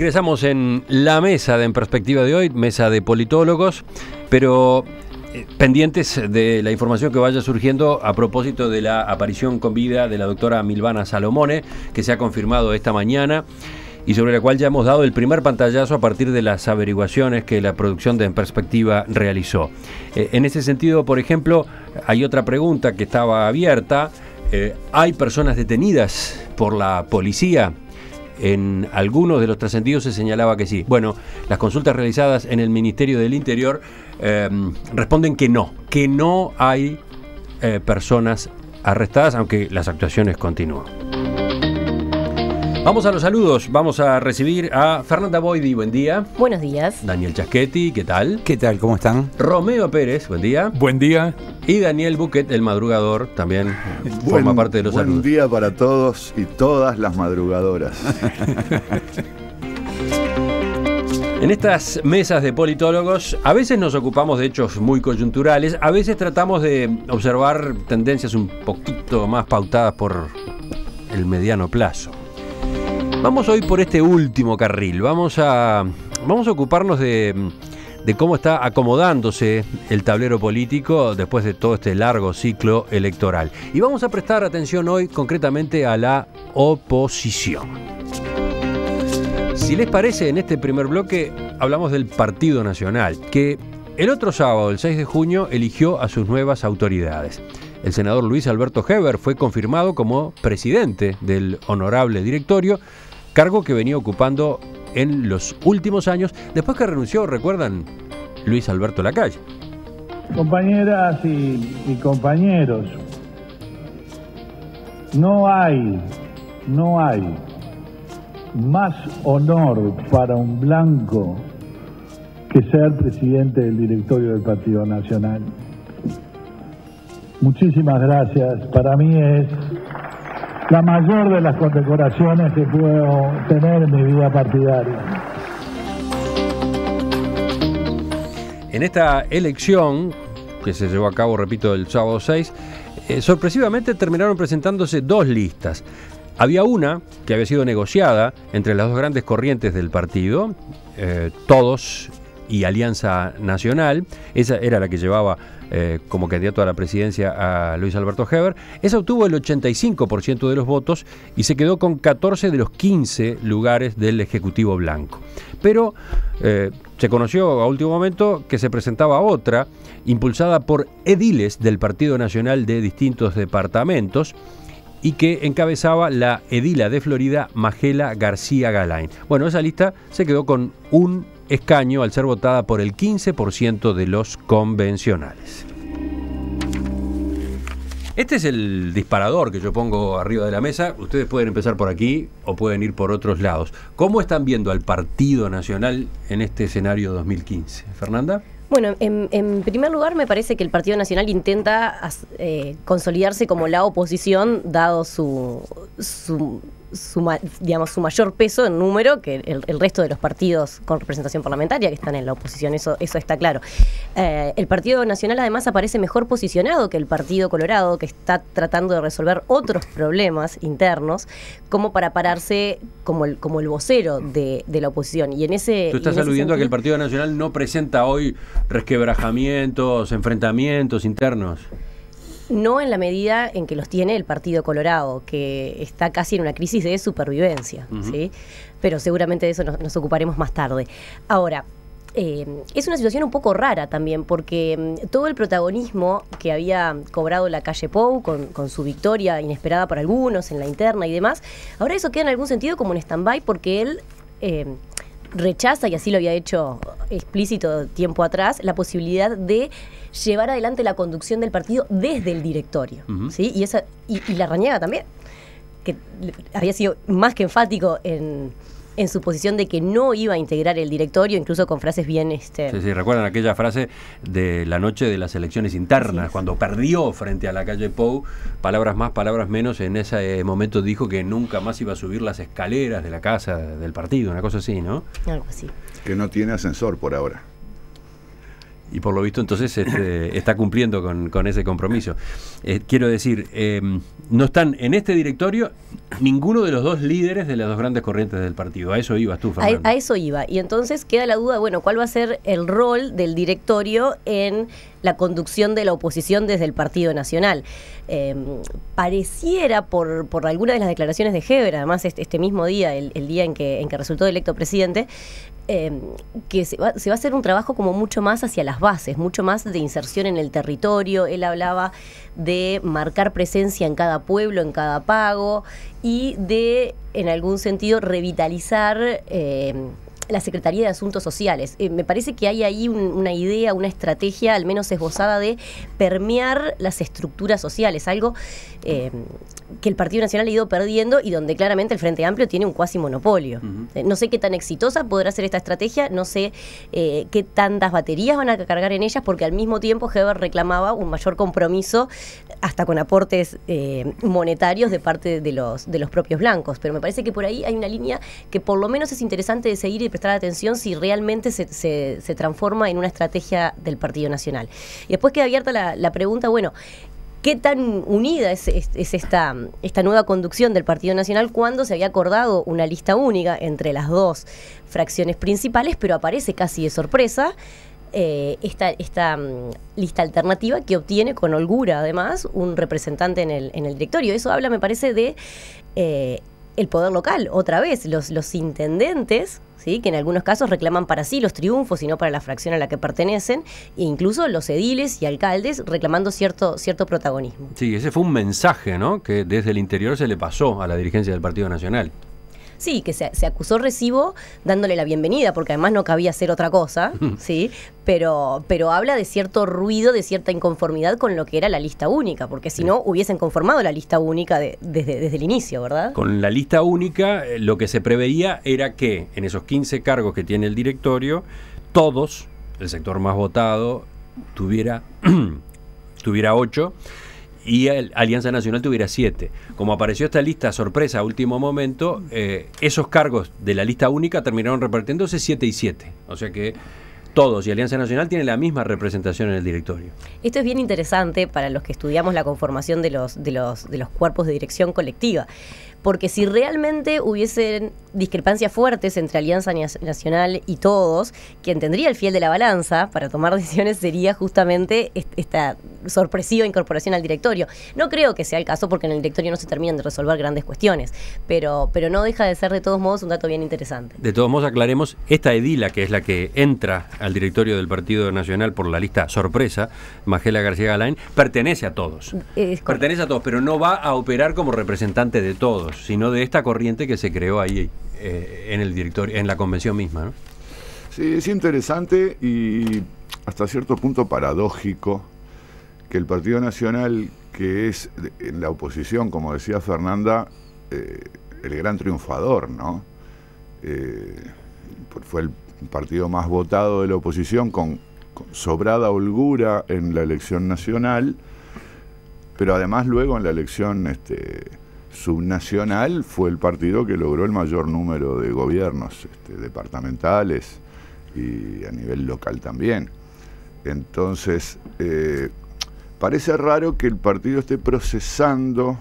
ingresamos en la mesa de En Perspectiva de hoy, mesa de politólogos, pero eh, pendientes de la información que vaya surgiendo a propósito de la aparición con vida de la doctora Milvana Salomone, que se ha confirmado esta mañana y sobre la cual ya hemos dado el primer pantallazo a partir de las averiguaciones que la producción de En Perspectiva realizó. Eh, en ese sentido, por ejemplo, hay otra pregunta que estaba abierta. Eh, ¿Hay personas detenidas por la policía? En algunos de los trascendidos se señalaba que sí. Bueno, las consultas realizadas en el Ministerio del Interior em, responden que no, que no hay eh, personas arrestadas, aunque las actuaciones continúan. Vamos a los saludos. Vamos a recibir a Fernanda Boydi. buen día. Buenos días. Daniel Chasquetti, ¿qué tal? ¿Qué tal? ¿Cómo están? Romeo Pérez, buen día. Buen día. Y Daniel Buquet, el madrugador, también forma parte de los saludos. Buen día para todos y todas las madrugadoras. En estas mesas de politólogos, a veces nos ocupamos de hechos muy coyunturales, a veces tratamos de observar tendencias un poquito más pautadas por el mediano plazo. Vamos hoy por este último carril. Vamos a, vamos a ocuparnos de, de cómo está acomodándose el tablero político después de todo este largo ciclo electoral. Y vamos a prestar atención hoy concretamente a la oposición. Si les parece, en este primer bloque hablamos del Partido Nacional, que el otro sábado, el 6 de junio, eligió a sus nuevas autoridades. El senador Luis Alberto Heber fue confirmado como presidente del honorable directorio cargo que venía ocupando en los últimos años, después que renunció, recuerdan, Luis Alberto Lacalle. Compañeras y, compañeros, no hay, no hay más honor para un blanco que ser presidente del directorio del Partido Nacional. Muchísimas gracias. Para mí es la mayor de las condecoraciones que puedo tener en mi vida partidaria. En esta elección, que se llevó a cabo, repito, el sábado 6, eh, sorpresivamente terminaron presentándose dos listas. Había una que había sido negociada entre las dos grandes corrientes del partido, eh, todos y Alianza Nacional, esa era la que llevaba eh, como candidato a la presidencia a Luis Alberto Heber, esa obtuvo el 85% de los votos y se quedó con 14 de los 15 lugares del Ejecutivo Blanco. Pero eh, se conoció a último momento que se presentaba otra, impulsada por ediles del Partido Nacional de distintos departamentos, y que encabezaba la edila de Florida, Magela García Galain. Bueno, esa lista se quedó con un escaño al ser votada por el 15% de los convencionales. Este es el disparador que yo pongo arriba de la mesa. Ustedes pueden empezar por aquí o pueden ir por otros lados. ¿Cómo están viendo al Partido Nacional en este escenario 2015? Fernanda. Bueno, en, primer lugar me parece que el Partido Nacional intenta eh, consolidarse como la oposición, dado su, su su, digamos, su mayor peso en número que el, resto de los partidos con representación parlamentaria que están en la oposición, eso, eso está claro. Eh, el Partido Nacional además aparece mejor posicionado que el Partido Colorado, que está tratando de resolver otros problemas internos, como para pararse como el, como el vocero de, la oposición. Y en ese, Tú estás aludiendo a que el Partido Nacional no presenta hoy resquebrajamientos, enfrentamientos internos. No en la medida en que los tiene el Partido Colorado, que está casi en una crisis de supervivencia, ¿sí? Pero seguramente de eso nos, ocuparemos más tarde. Ahora, eh, es una situación un poco rara también, porque mm, todo el protagonismo que había cobrado la calle Pou con, su victoria inesperada por algunos en la interna y demás, ahora eso queda en algún sentido como un stand-by porque él eh, rechaza, y así lo había hecho explícito tiempo atrás, la posibilidad de llevar adelante la conducción del partido desde el directorio. ¿sí? y, esa, y, la Rañaga también, que había sido más que enfático en en su posición de que no iba a integrar el directorio, incluso con frases bien... Este... Sí, sí, recuerdan aquella frase de la noche de las elecciones internas, cuando perdió frente a la calle Pou, palabras más, palabras menos, en ese eh, momento dijo que nunca más iba a subir las escaleras de la casa del partido, una cosa así, ¿no? Algo así. Que no tiene ascensor por ahora y por lo visto entonces este, está cumpliendo con, ese compromiso. Eh, quiero decir, em, no están en este directorio ninguno de los dos líderes de las dos grandes corrientes del partido. A eso ibas tú, e-, Fernando. a, eso iba. Y entonces queda la duda, bueno, ¿cuál va a ser el rol del directorio en la conducción de la oposición desde el Partido Nacional. Em, pareciera por, por alguna de las declaraciones de Heber, además este, este mismo día, el, día en que, en que resultó electo presidente, em, que se va, a hacer un trabajo como mucho más hacia las bases, mucho más de inserción en el territorio. Él hablaba de marcar presencia en cada pueblo, en cada pago y de, en algún sentido, revitalizar. Em, la Secretaría de Asuntos Sociales. Eh, me parece que hay ahí una idea, una estrategia, al menos esbozada, de permear las estructuras sociales, algo eh, que el Partido Nacional ha ido perdiendo y donde claramente el Frente Amplio tiene un cuasi monopolio. Eh, no sé qué tan exitosa podrá ser esta estrategia, no sé qué tantas baterías van a cargar en ellas, porque al mismo tiempo Heber reclamaba un mayor compromiso hasta con aportes eh, monetarios de parte de los, de los propios blancos. Pero me parece que por ahí hay una línea que por lo menos es interesante de seguir y prestar atención si realmente se, se, transforma en una estrategia del Partido Nacional. Y después queda abierta la, pregunta, bueno, qué tan unida es, es, esta, esta nueva conducción del Partido Nacional cuando se había acordado una lista única entre las dos fracciones principales, pero aparece casi de sorpresa eh, esta, esta mm, lista alternativa que obtiene con holgura, además, un representante en el, en el directorio. Eso habla, me parece, de eh, el poder local. Otra vez, los, los intendentes, ¿sí? que en algunos casos reclaman para sí los triunfos y no para la fracción a la que pertenecen, e incluso los ediles y alcaldes reclamando cierto, cierto protagonismo. Sí, ese fue un mensaje que desde el interior se le pasó a la dirigencia del Partido Nacional. Sí, que se, acusó recibo dándole la bienvenida, porque además no cabía hacer otra cosa, mm. ¿sí? Pero, pero habla de cierto ruido, de cierta inconformidad con lo que era la lista única, porque si no hubiesen conformado la lista única desde, el inicio, ¿verdad? Con la lista única eh, lo que se preveía era que en esos 15 cargos que tiene el directorio, todos, el sector más votado, tuviera, tuviera 8 y Alianza Nacional tuviera siete. Como apareció esta lista sorpresa a último momento, eh, esos cargos de la lista única terminaron repartiéndose siete y siete. O sea que todos y Alianza Nacional tiene la misma representación en el directorio. Esto es bien interesante para los que estudiamos la conformación de los, de los, de los cuerpos de dirección colectiva porque si realmente hubiesen discrepancias fuertes entre Alianza Nacional y todos, quien tendría el fiel de la balanza para tomar decisiones sería justamente esta sorpresiva incorporación al directorio. No creo que sea el caso porque en el directorio no se terminan de resolver grandes cuestiones, pero, pero no deja de ser de todos modos un dato bien interesante. De todos modos, aclaremos, esta edila, que es la que entra al directorio del Partido Nacional por la lista sorpresa, Magela García Galán, pertenece a todos. Pertenece a todos, pero no va a operar como representante de todos sino de esta corriente que se creó ahí eh, en el en la convención misma, Sí, es interesante y hasta cierto punto paradójico que el Partido Nacional, que es en la oposición, como decía Fernanda, eh, el gran triunfador, ¿no? Eh, fue el partido más votado de la oposición con, sobrada holgura en la elección nacional, pero además luego en la elección este, subnacional fue el partido que logró el mayor número de gobiernos este, departamentales y a nivel local también. Entonces, eh, parece raro que el partido esté procesando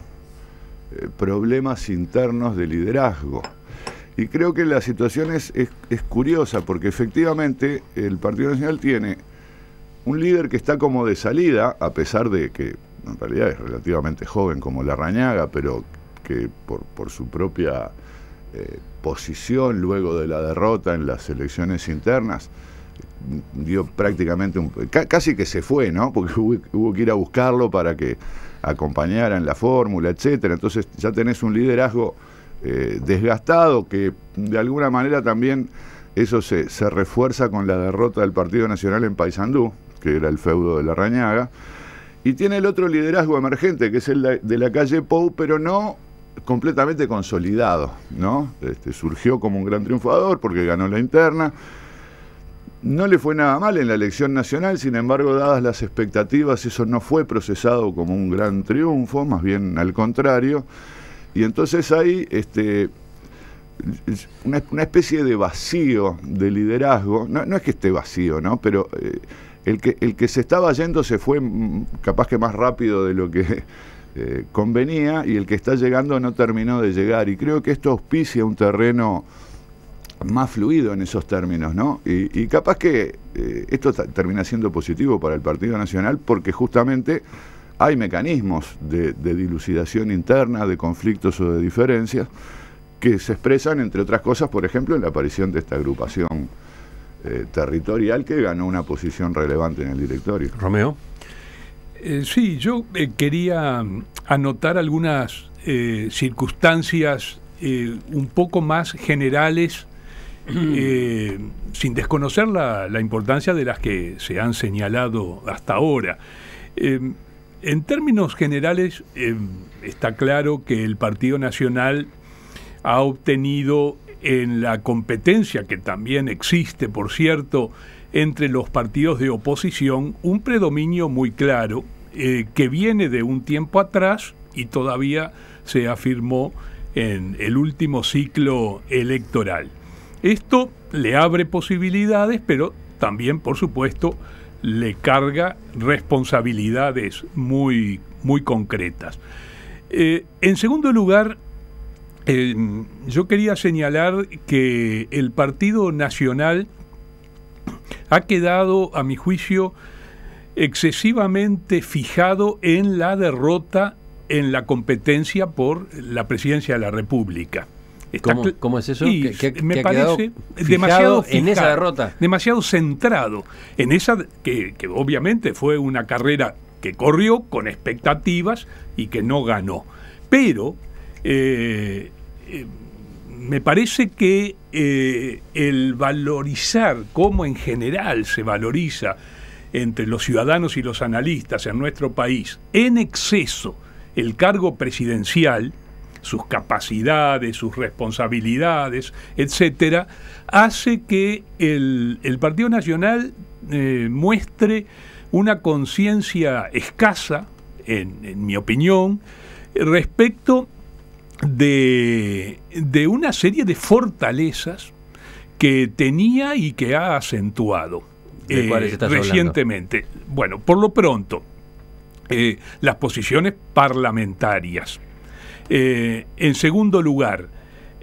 eh, problemas internos de liderazgo. Y creo que la situación es, curiosa, porque efectivamente el Partido Nacional tiene un líder que está como de salida, a pesar de que en realidad es relativamente joven como la Larrañaga, pero que por, su propia eh, posición luego de la derrota en las elecciones internas, mm, dio prácticamente casi que se fue, ¿no? Porque hubo, que ir a buscarlo para que acompañaran la fórmula, etcétera. Entonces ya tenés un liderazgo eh, desgastado que de alguna manera también eso se, se, refuerza con la derrota del Partido Nacional en Paysandú, que era el feudo de la Rañaga. Y tiene el otro liderazgo emergente, que es el de la calle Pou, pero no completamente consolidado, ¿no? Este, surgió como un gran triunfador porque ganó la interna. No le fue nada mal en la elección nacional, sin embargo, dadas las expectativas, eso no fue procesado como un gran triunfo, más bien al contrario. Y entonces hay este, una, especie de vacío de liderazgo. No, es que esté vacío, ¿no? Pero eh, el, que, el que se estaba yendo se fue mm, capaz que más rápido de lo que eh, convenía y el que está llegando no terminó de llegar. Y creo que esto auspicia un terreno más fluido en esos términos, ¿no? Y, capaz que eh, esto termina siendo positivo para el Partido Nacional porque justamente hay mecanismos de, dilucidación interna, de conflictos o de diferencias que se expresan, entre otras cosas, por ejemplo, en la aparición de esta agrupación eh, territorial que ganó una posición relevante en el directorio. Romeo. Eh, sí, yo eh, quería mm, anotar algunas eh, circunstancias un poco más generales, mm. sin desconocer la, la, importancia de las que se han señalado hasta ahora. Em, en términos generales, em, está claro que el Partido Nacional ha obtenido en la competencia, que también existe, por cierto, entre los partidos de oposición un predominio muy claro eh, que viene de un tiempo atrás y todavía se afirmó en el último ciclo electoral. Esto le abre posibilidades, pero también, por supuesto, le carga responsabilidades muy, muy concretas. Eh, en segundo lugar, eh, yo quería señalar que el Partido Nacional ha quedado, a mi juicio, excesivamente fijado en la derrota en la competencia por la presidencia de la República. ¿Cómo, es eso? me parece demasiado en esa derrota. Demasiado centrado en esa que, obviamente fue una carrera que corrió con expectativas y que no ganó. Pero eh, eh, me parece que eh, el valorizar, cómo en general se valoriza entre los ciudadanos y los analistas en nuestro país, en exceso, el cargo presidencial, sus capacidades, sus responsabilidades, etcétera, hace que el, Partido Nacional eh, muestre una conciencia escasa, en, en mi opinión, respecto de, una serie de fortalezas que tenía y que ha acentuado eh, recientemente. Bueno, por lo pronto, eh, las posiciones parlamentarias. Eh, en segundo lugar,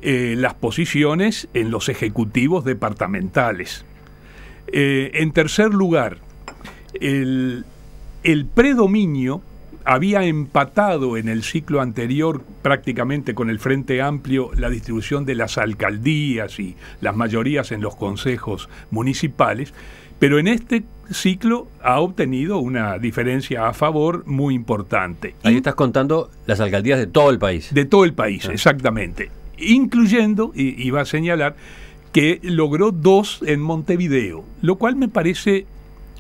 las posiciones en los ejecutivos departamentales. en tercer lugar, el, el predominio había empatado en el ciclo anterior prácticamente con el Frente Amplio la distribución de las alcaldías y las mayorías en los consejos municipales, pero en este ciclo ha obtenido una diferencia a favor muy importante. Ahí estás contando las alcaldías de todo el país. De todo el país, ah. exactamente. Incluyendo, y iba a señalar, que logró dos en Montevideo, lo cual me parece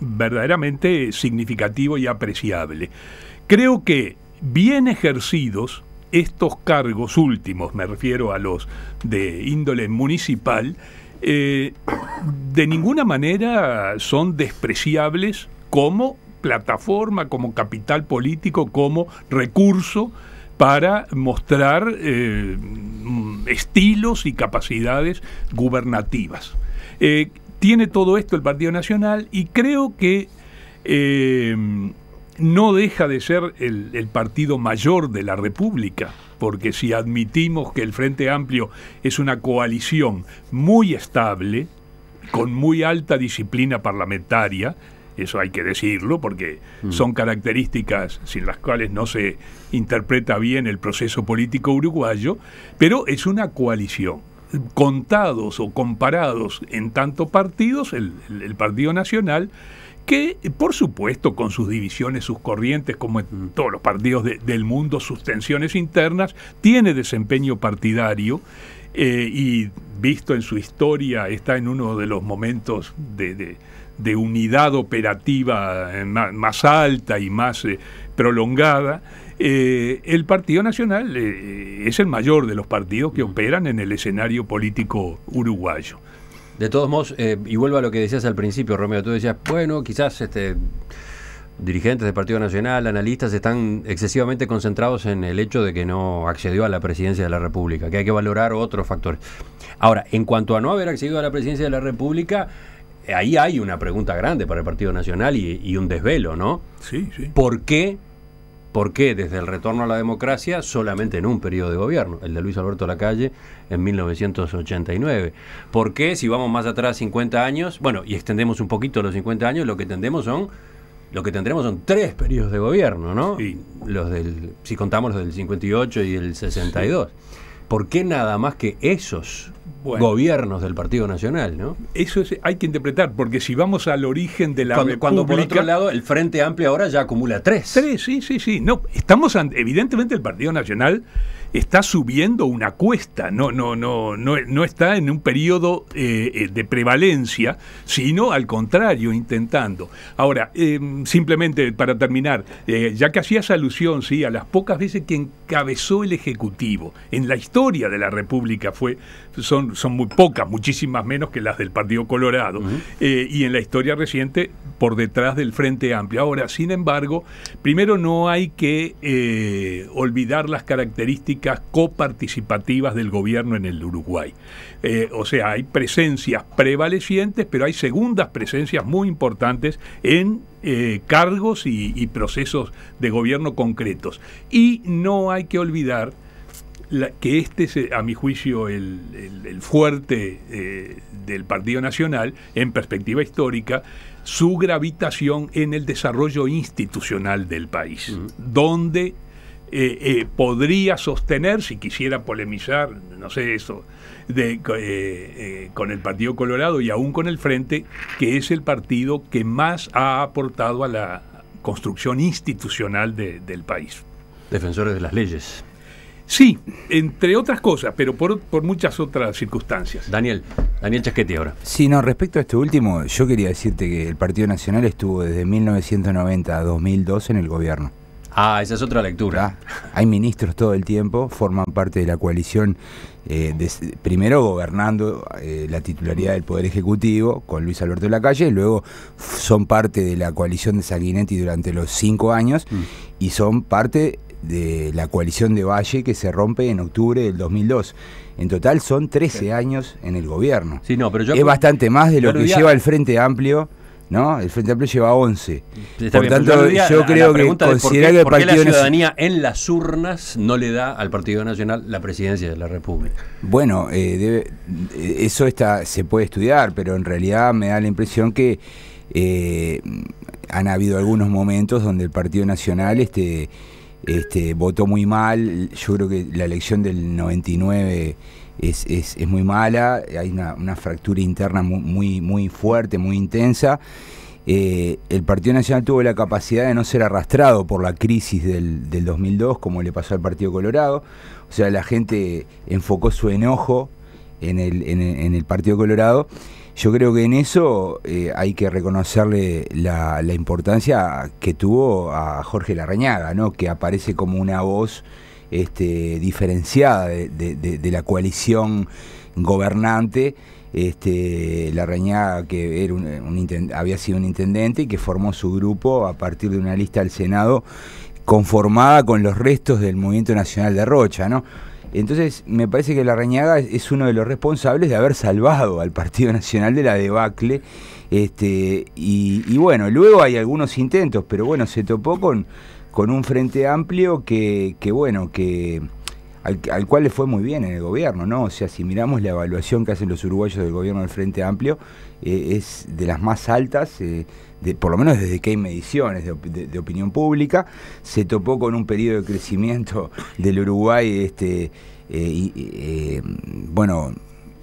verdaderamente significativo y apreciable. Creo que bien ejercidos estos cargos últimos, me refiero a los de índole municipal, eh, de ninguna manera son despreciables como plataforma, como capital político, como recurso para mostrar eh, estilos y capacidades gubernativas. Eh, tiene todo esto el Partido Nacional y creo que no deja de ser el, partido mayor de la República, porque si admitimos que el Frente Amplio es una coalición muy estable, con muy alta disciplina parlamentaria, eso hay que decirlo, porque mm. son características sin las cuales no se interpreta bien el proceso político uruguayo, pero es una coalición contados o comparados en tanto partidos, el Partido Nacional, que por supuesto con sus divisiones, sus corrientes, como en todos los partidos del mundo, sus tensiones internas, tiene desempeño partidario eh, y visto en su historia está en uno de los momentos de, unidad operativa eh, más, alta y más eh, prolongada. el Partido Nacional es el mayor de los partidos que operan en el escenario político uruguayo. De todos modos, eh, y vuelvo a lo que decías al principio, Romeo, tú decías, bueno, quizás este dirigentes del Partido Nacional, analistas, están excesivamente concentrados en el hecho de que no accedió a la presidencia de la República, que hay que valorar otros factores. Ahora, en cuanto a no haber accedido a la presidencia de la República, eh, ahí hay una pregunta grande para el Partido Nacional y, y un desvelo, ¿no? Sí, sí. ¿Por qué ¿Por qué desde el retorno a la democracia solamente en un periodo de gobierno, el de Luis Alberto Lacalle en 1989? ¿Por qué si vamos más atrás 50 años, bueno, y extendemos un poquito los 50 años, lo que tendemos son lo que tendremos son tres periodos de gobierno, ¿no? Los del si contamos los del 58 y el 62. ¿Por qué nada más que esos gobiernos del Partido Nacional, ¿no? Eso es, hay que interpretar, porque si vamos al origen de la cuando, República, cuando por lado el Frente Amplio ahora ya acumula tres. Tres, sí, sí, sí. No, estamos ante, evidentemente el Partido Nacional está subiendo una cuesta, no, no, no, no, está en un periodo eh, eh, de prevalencia, sino al contrario, intentando. Ahora, em, simplemente para terminar, eh, ya que hacías alusión, sí, a las pocas veces que encabezó el Ejecutivo en la historia de la República fue, son, son muy pocas, muchísimas menos que las del Partido Colorado, y en la historia reciente por detrás del Frente Amplio. Ahora, sin embargo, primero no hay que olvidar las características coparticipativas del gobierno en el Uruguay. Eh, o sea, hay presencias prevalecientes, pero hay segundas presencias muy importantes en eh, cargos y, procesos de gobierno concretos. Y no hay que olvidar que este es, eh, a mi juicio, el, fuerte del Partido Nacional en perspectiva histórica, su gravitación en el desarrollo institucional del país, donde eh, eh, podría sostener, si quisiera polemizar, no sé eso, de, eh, con el Partido Colorado y aún con el Frente, que es el partido que más ha aportado a la construcción institucional del país. Defensores de las leyes. Sí, entre otras cosas, pero por, por, muchas otras circunstancias. Daniel, Daniel Chasquete ahora. Sí, no, respecto a este último, yo quería decirte que el Partido Nacional estuvo desde 1990 a 2002 en el gobierno. Ah, esa es otra lectura. Ah, hay ministros todo el tiempo, forman parte de la coalición, eh, primero gobernando eh, la titularidad del Poder Ejecutivo con Luis Alberto la Calle, luego son parte de la coalición de Sanguinetti durante los cinco años mm. y son parte de la coalición de Valle que se rompe en octubre del 2002. En total son 13 años en el gobierno. Sí, no, pero yo es bastante más de lo que lleva el Frente Amplio ¿no? El Frente Amplio lleva 11. por tanto, yo creo que considerar que el Partido ¿por la ciudadanía en las urnas no le da al Partido Nacional la presidencia de la República. Bueno, eh, eh, eso está, se puede estudiar, pero en realidad me da la impresión que eh, han habido algunos momentos donde el Partido Nacional este, este, votó muy mal. Yo creo que la elección del 99 es, muy mala, hay una, fractura interna muy, muy, fuerte, muy intensa. Eh, el Partido Nacional tuvo la capacidad de no ser arrastrado por la crisis del, del 2002, como le pasó al Partido Colorado. O sea, la gente enfocó su enojo en el, Partido Colorado. Yo creo que en eso eh, hay que reconocerle la, la, importancia que tuvo a Jorge Larrañaga, ¿no? que aparece como una voz este, diferenciada de, la coalición gobernante este, Larrañaga, que era había sido un intendente y que formó su grupo a partir de una lista del Senado conformada con los restos del Movimiento Nacional de Rocha, Entonces, me parece que la Reñaga es uno de los responsables de haber salvado al Partido Nacional de la debacle. Este, y, y bueno, luego hay algunos intentos, pero bueno, se topó con, con un frente amplio que, bueno, que al, cual le fue muy bien en el gobierno, ¿no? O sea, si miramos la evaluación que hacen los uruguayos del gobierno del Frente Amplio, eh, es de las más altas, eh, por lo menos desde que hay mediciones de, opinión pública. Se topó con un periodo de crecimiento del Uruguay, este, eh, eh bueno,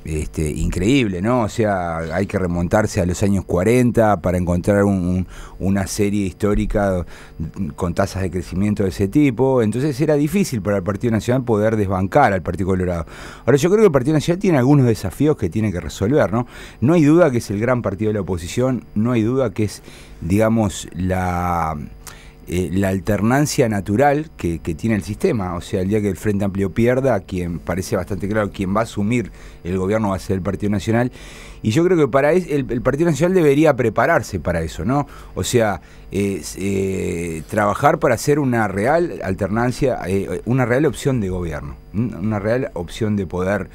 este, increíble, ¿no? O sea, hay que remontarse a los años 40 para encontrar una serie histórica con tasas de crecimiento de ese tipo. Entonces era difícil para el Partido Nacional poder desbancar al Partido Colorado. Ahora yo creo que el Partido Nacional tiene algunos desafíos que tiene que resolver, ¿no? No hay duda que es el gran partido de la oposición, no hay duda que es, digamos, la eh, la alternancia natural que, tiene el sistema. O sea, el día que el Frente Amplio pierda, quien parece bastante claro, quien va a asumir el gobierno va a ser el Partido Nacional. Y yo creo que para el, Partido Nacional debería prepararse para eso, ¿no? O sea, eh, trabajar para hacer una real alternancia, eh, una real opción de gobierno, una real opción de poder.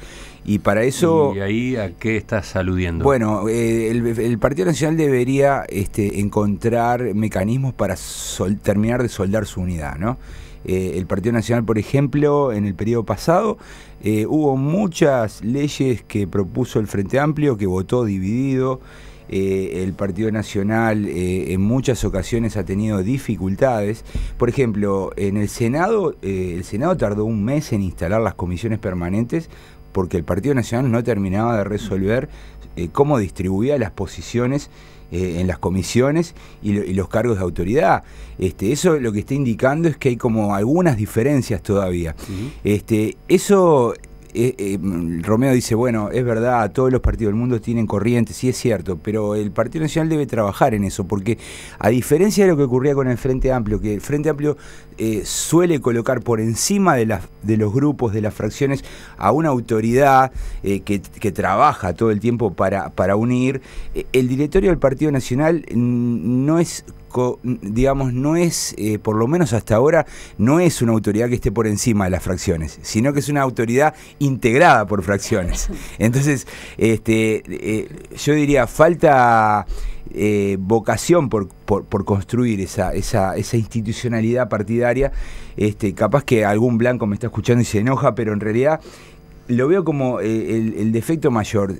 Y para eso... ¿Y ahí a qué estás aludiendo? Bueno, eh, el, Partido Nacional debería este, encontrar mecanismos para terminar de soldar su unidad, ¿no? Eh, el Partido Nacional, por ejemplo, en el periodo pasado, eh, hubo muchas leyes que propuso el Frente Amplio, que votó dividido. el Partido Nacional en muchas ocasiones ha tenido dificultades. Por ejemplo, en el Senado, el Senado tardó un mes en instalar las comisiones permanentes porque el Partido Nacional no terminaba de resolver eh, cómo distribuía las posiciones eh, en las comisiones y, los cargos de autoridad. Este, eso lo que está indicando es que hay como algunas diferencias todavía. este, eso eh, eh, Romeo dice, bueno, es verdad, todos los partidos del mundo tienen corrientes, y es cierto, pero el Partido Nacional debe trabajar en eso, porque a diferencia de lo que ocurría con el Frente Amplio, que el Frente Amplio eh, suele colocar por encima de, los grupos, de las fracciones, a una autoridad que, trabaja todo el tiempo para, para unir, el directorio del Partido Nacional mm, no es digamos, no es, eh, por lo menos hasta ahora, no es una autoridad que esté por encima de las fracciones, sino que es una autoridad integrada por fracciones. Entonces, este, eh, yo diría, falta eh, vocación por, construir esa, esa, institucionalidad partidaria. Este, capaz que algún blanco me está escuchando y se enoja, pero en realidad lo veo como eh, el, defecto mayor.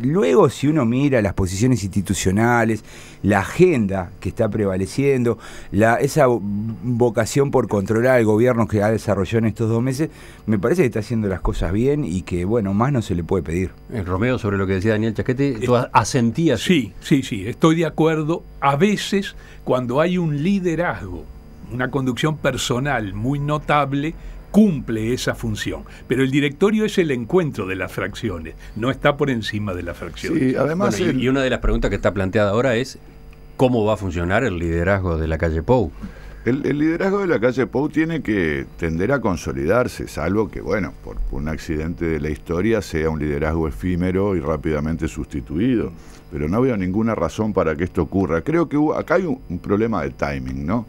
luego, si uno mira las posiciones institucionales, la agenda que está prevaleciendo, la, esa vocación por controlar el gobierno que ha desarrollado en estos dos meses, me parece que está haciendo las cosas bien y que, bueno, más no se le puede pedir. Eh, Romeo, sobre lo que decía Daniel Chaquete, eh, tú asentías. Sí, sí, sí, estoy de acuerdo. A veces, cuando hay un liderazgo, una conducción personal muy notable, cumple esa función. Pero el directorio es el encuentro de las fracciones, no está por encima de las fracciones. además Y una de las preguntas que está planteada ahora es cómo va a funcionar el liderazgo de la calle Pou. El, liderazgo de la calle Pou tiene que tender a consolidarse, salvo que, bueno, por un accidente de la historia sea un liderazgo efímero y rápidamente sustituido. Pero no veo ninguna razón para que esto ocurra. Creo que acá hay un problema de timing, ¿no?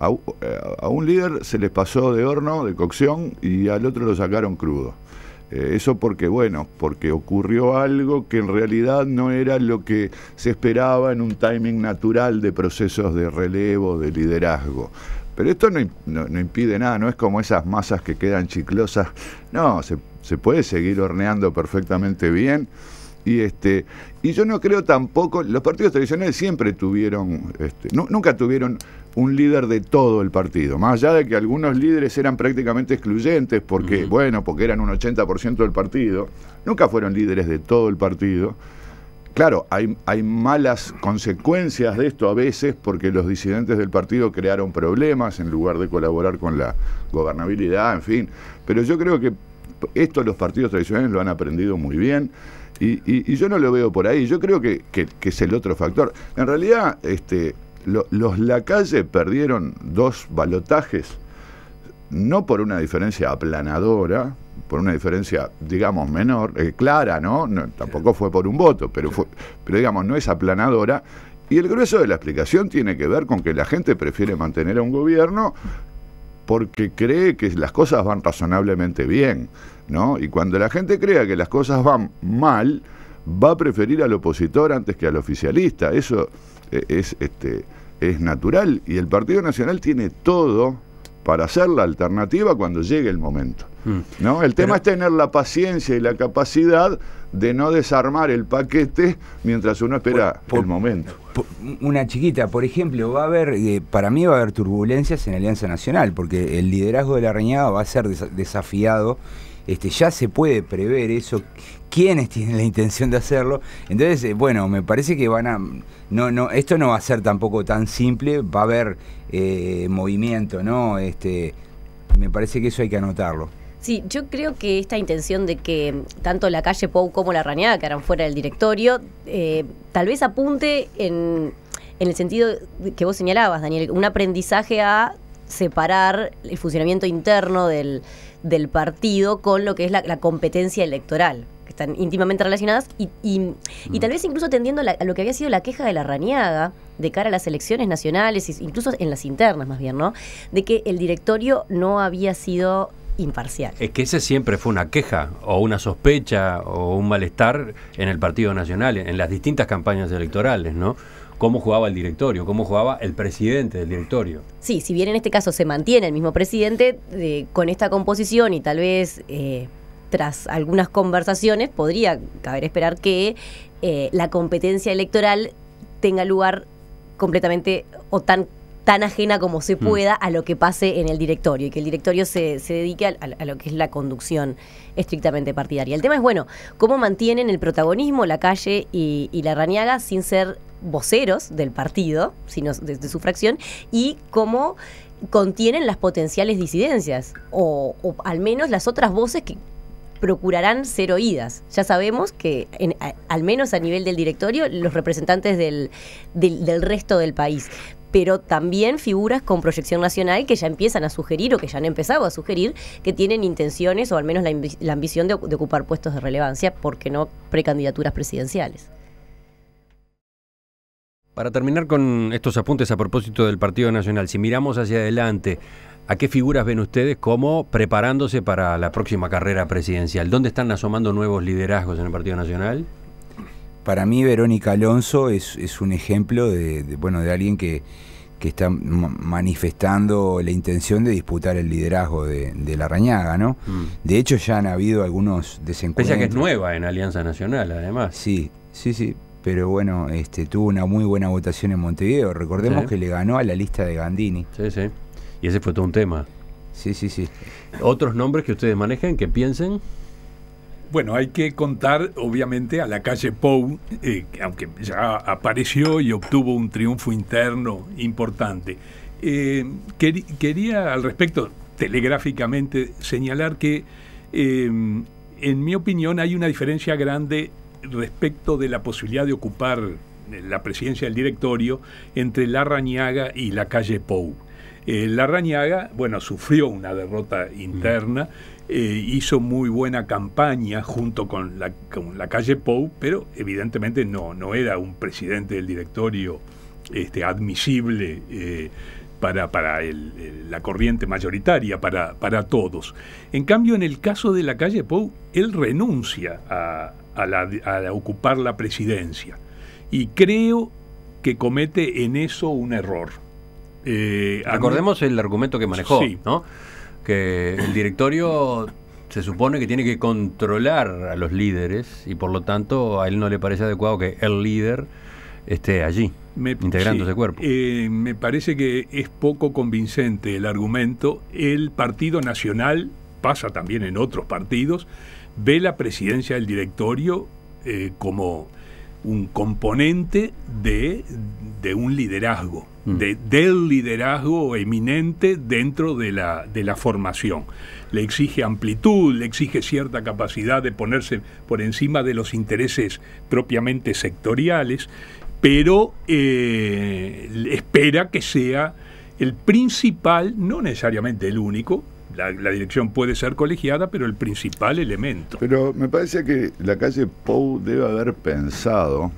Eh, a, un líder se les pasó de horno, de cocción, y al otro lo sacaron crudo. Eh, eso porque, bueno, porque ocurrió algo que en realidad no era lo que se esperaba en un timing natural de procesos de relevo, de liderazgo. Pero esto no, impide nada, no es como esas masas que quedan chiclosas. No, se puede seguir horneando perfectamente bien y, este, y yo no creo tampoco, los partidos tradicionales siempre tuvieron, este, no, nunca tuvieron un líder de todo el partido, más allá de que algunos líderes eran prácticamente excluyentes porque, bueno, porque eran un 80% del partido, nunca fueron líderes de todo el partido. Claro, hay, hay malas consecuencias de esto a veces porque los disidentes del partido crearon problemas en lugar de colaborar con la gobernabilidad, en fin. Pero yo creo que esto los partidos tradicionales lo han aprendido muy bien. Y, yo no lo veo por ahí, yo creo que, es el otro factor. En realidad, este, los la perdieron dos balotajes, no por una diferencia aplanadora, por una diferencia, digamos, menor, eh, clara, ¿no? Tampoco fue por un voto, pero, pero digamos, no es aplanadora. Y el grueso de la explicación tiene que ver con que la gente prefiere mantener a un gobierno porque cree que las cosas van razonablemente bien, ¿no? Y cuando la gente crea que las cosas van mal, va a preferir al opositor antes que al oficialista. Eso eh, es, este, es natural. Y el Partido Nacional tiene todo para hacer la alternativa cuando llegue el momento. Mm. ¿no? El tema es tener la paciencia y la capacidad de no desarmar el paquete mientras uno espera el momento. una chiquita, por ejemplo, va a haber, eh, para mí va a haber turbulencias en Alianza Nacional, porque el liderazgo de la Reñada va a ser desafiado este, ya se puede prever eso, quiénes tienen la intención de hacerlo. Entonces, eh, bueno, me parece que van a... No, no, esto no va a ser tampoco tan simple, va a haber eh, movimiento, ¿no? Este, me parece que eso hay que anotarlo. Sí, yo creo que esta intención de que tanto la calle Pou como la Rañada quedaran fuera del directorio, eh, tal vez apunte en, en, el sentido que vos señalabas, Daniel, un aprendizaje a separar el funcionamiento interno del, del partido con lo que es la, competencia electoral que están íntimamente relacionadas y, y, tal mm. vez incluso tendiendo a lo que había sido la queja de la Rañaga de cara a las elecciones nacionales, incluso en las internas más bien, ¿no? De que el directorio no había sido imparcial. Es que esa siempre fue una queja o una sospecha o un malestar en el Partido Nacional, en las distintas campañas electorales, ¿no? cómo jugaba el directorio, cómo jugaba el presidente del directorio. Sí, si bien en este caso se mantiene el mismo presidente, eh, con esta composición y tal vez eh, tras algunas conversaciones podría caber esperar que eh, la competencia electoral tenga lugar completamente o tan tan ajena como se mm. pueda a lo que pase en el directorio y que el directorio se, dedique a, lo que es la conducción estrictamente partidaria. El tema es, bueno, cómo mantienen el protagonismo la calle y, y la rañaga sin ser voceros del partido, sino desde su fracción, y cómo contienen las potenciales disidencias, o, al menos las otras voces que procurarán ser oídas. Ya sabemos que, en, al menos a nivel del directorio, los representantes del, del, resto del país, pero también figuras con proyección nacional que ya empiezan a sugerir o que ya han empezado a sugerir que tienen intenciones o al menos la, ambición de ocupar puestos de relevancia, porque no precandidaturas presidenciales. Para terminar con estos apuntes a propósito del Partido Nacional, si miramos hacia adelante, ¿a qué figuras ven ustedes como preparándose para la próxima carrera presidencial? ¿Dónde están asomando nuevos liderazgos en el Partido Nacional? Para mí, Verónica Alonso es, un ejemplo de, bueno, de alguien que, está manifestando la intención de disputar el liderazgo de, la Rañaga, ¿no? Mm. De hecho, ya han habido algunos desencuentros. Pese a que es nueva en Alianza Nacional, además. Sí, sí, sí pero bueno, este, tuvo una muy buena votación en Montevideo. Recordemos que le ganó a la lista de Gandini. Sí, sí. Y ese fue todo un tema. Sí, sí, sí. ¿Otros nombres que ustedes manejen, que piensen? Bueno, hay que contar obviamente a la calle Pou, eh, aunque ya apareció y obtuvo un triunfo interno importante. Eh, quería al respecto, telegráficamente, señalar que, eh, en mi opinión, hay una diferencia grande respecto de la posibilidad de ocupar eh, la presidencia del directorio entre Larrañaga y la calle Pou. Eh, Larrañaga, bueno, sufrió una derrota mm. interna, eh, hizo muy buena campaña junto con la, la calle Pou, pero evidentemente no, no era un presidente del directorio este, admisible para, la corriente mayoritaria, para, para todos. En cambio, en el caso de la calle Pou, él renuncia a, a, ocupar la presidencia. Y creo que comete en eso un error. Eh, acordemos el argumento que manejó, que el directorio se supone que tiene que controlar a los líderes y por lo tanto a él no le parece adecuado que el líder esté allí, integrando ese cuerpo. Eh, me parece que es poco convincente el argumento. El Partido Nacional pasa también en otros partidos, ve la presidencia del directorio eh, como un componente de, un liderazgo, mm. del liderazgo eminente dentro de la, formación. Le exige amplitud, le exige cierta capacidad de ponerse por encima de los intereses propiamente sectoriales, pero eh, espera que sea el principal, no necesariamente el único, la, dirección puede ser colegiada, pero el principal elemento. Pero me parece que la calle Pou debe haber pensado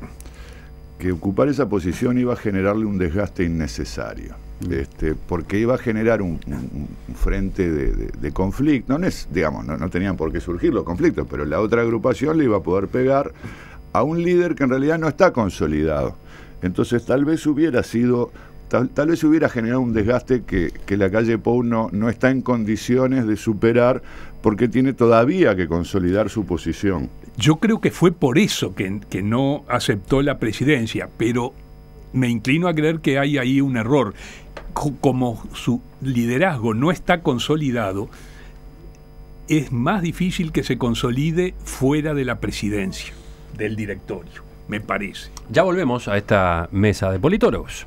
que ocupar esa posición iba a generarle un desgaste innecesario. Mm. Este, porque iba a generar un, frente de, conflicto. No, es, digamos, no, no tenían por qué surgir los conflictos, pero la otra agrupación le iba a poder pegar a un líder que en realidad no está consolidado. Entonces tal vez hubiera sido Tal, vez hubiera generado un desgaste que, la calle Pou no, está en condiciones de superar porque tiene todavía que consolidar su posición. Yo creo que fue por eso que, que no aceptó la presidencia, pero me inclino a creer que hay ahí un error. Como su liderazgo no está consolidado, es más difícil que se consolide fuera de la presidencia, del directorio, me parece. Ya volvemos a esta mesa de politólogos.